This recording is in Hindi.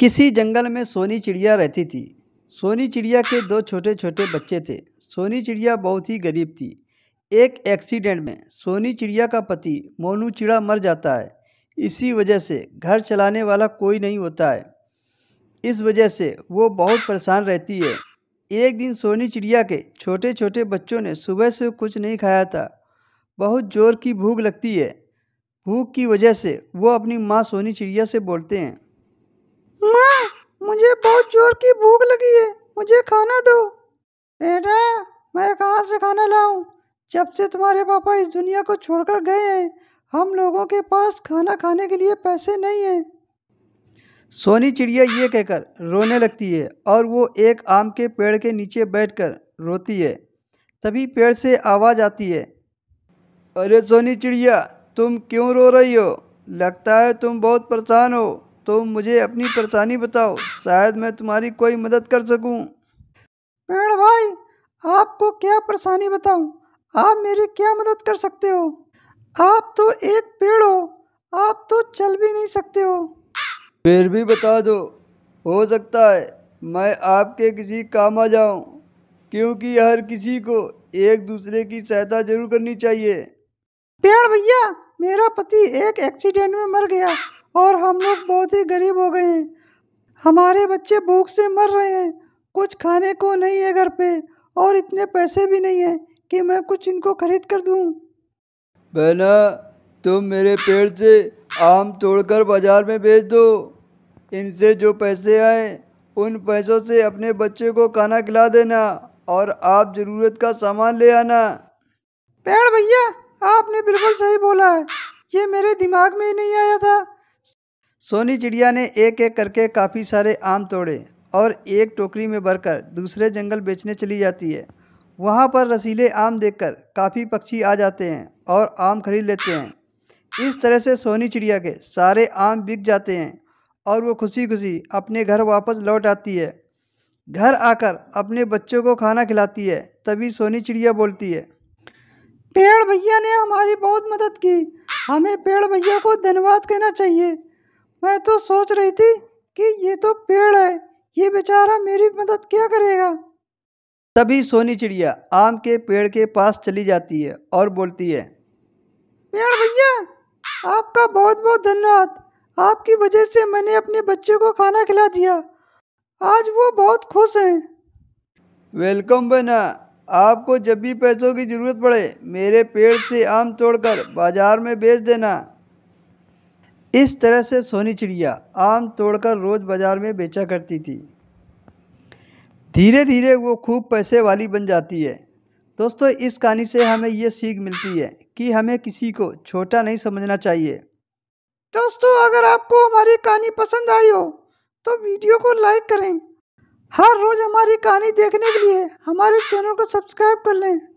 किसी जंगल में सोनी चिड़िया रहती थी सोनी चिड़िया के दो छोटे छोटे बच्चे थे सोनी चिड़िया बहुत ही गरीब थी एक एक्सीडेंट में सोनी चिड़िया का पति मोनू चिड़ा मर जाता है इसी वजह से घर चलाने वाला कोई नहीं होता है इस वजह से वो बहुत परेशान रहती है एक दिन सोनी चिड़िया के छोटे छोटे बच्चों ने सुबह से कुछ नहीं खाया था बहुत ज़ोर की भूख लगती है भूख की वजह से वो अपनी माँ सोनी चिड़िया से बोलते हैं माँ मुझे बहुत जोर की भूख लगी है मुझे खाना दो बेटा मैं कहाँ से खाना लाऊं? जब से तुम्हारे पापा इस दुनिया को छोड़कर गए हैं हम लोगों के पास खाना खाने के लिए पैसे नहीं हैं सोनी चिड़िया ये कहकर रोने लगती है और वो एक आम के पेड़ के नीचे बैठकर रोती है तभी पेड़ से आवाज़ आती है अरे सोनी चिड़िया तुम क्यों रो रही हो लगता है तुम बहुत परेशान हो तो मुझे अपनी परेशानी बताओ शायद मैं तुम्हारी कोई मदद कर सकूं। पेड़ भाई आपको क्या परेशानी बताऊं? आप मेरी क्या मदद कर सकते हो आप तो एक पेड़ हो आप तो चल भी नहीं सकते हो फिर भी बता दो हो सकता है मैं आपके किसी काम आ जाऊं क्योंकि हर किसी को एक दूसरे की सहायता जरूर करनी चाहिए पेड़ भैया मेरा पति एक एक्सीडेंट में मर गया और हम लोग बहुत ही गरीब हो गए हैं हमारे बच्चे भूख से मर रहे हैं कुछ खाने को नहीं है घर पे और इतने पैसे भी नहीं हैं कि मैं कुछ इनको खरीद कर दूं। बहना तुम मेरे पेड़ से आम तोड़कर बाजार में बेच दो इनसे जो पैसे आए उन पैसों से अपने बच्चे को खाना खिला देना और आप ज़रूरत का सामान ले आना पेड़ भैया आपने बिल्कुल सही बोला है ये मेरे दिमाग में ही नहीं आया था सोनी चिड़िया ने एक एक करके काफ़ी सारे आम तोड़े और एक टोकरी में भरकर दूसरे जंगल बेचने चली जाती है वहाँ पर रसीले आम देखकर काफ़ी पक्षी आ जाते हैं और आम खरीद लेते हैं इस तरह से सोनी चिड़िया के सारे आम बिक जाते हैं और वो खुशी खुशी अपने घर वापस लौट आती है घर आकर अपने बच्चों को खाना खिलाती है तभी सोनी चिड़िया बोलती है पेड़ भैया ने हमारी बहुत मदद की हमें पेड़ भैया को धन्यवाद कहना चाहिए मैं तो सोच रही थी कि ये तो पेड़ है ये बेचारा मेरी मदद क्या करेगा तभी सोनी चिड़िया आम के पेड़ के पास चली जाती है और बोलती है पेड़ भैया आपका बहुत बहुत धन्यवाद आपकी वजह से मैंने अपने बच्चे को खाना खिला दिया आज वो बहुत खुश हैं वेलकम बना आपको जब भी पैसों की ज़रूरत पड़े मेरे पेड़ से आम तोड़कर बाज़ार में बेच देना इस तरह से सोनी चिड़िया आम तोड़कर रोज़ बाज़ार में बेचा करती थी धीरे धीरे वो खूब पैसे वाली बन जाती है दोस्तों इस कहानी से हमें ये सीख मिलती है कि हमें किसी को छोटा नहीं समझना चाहिए दोस्तों अगर आपको हमारी कहानी पसंद आई हो तो वीडियो को लाइक करें हर रोज़ हमारी कहानी देखने के लिए हमारे चैनल को सब्सक्राइब कर लें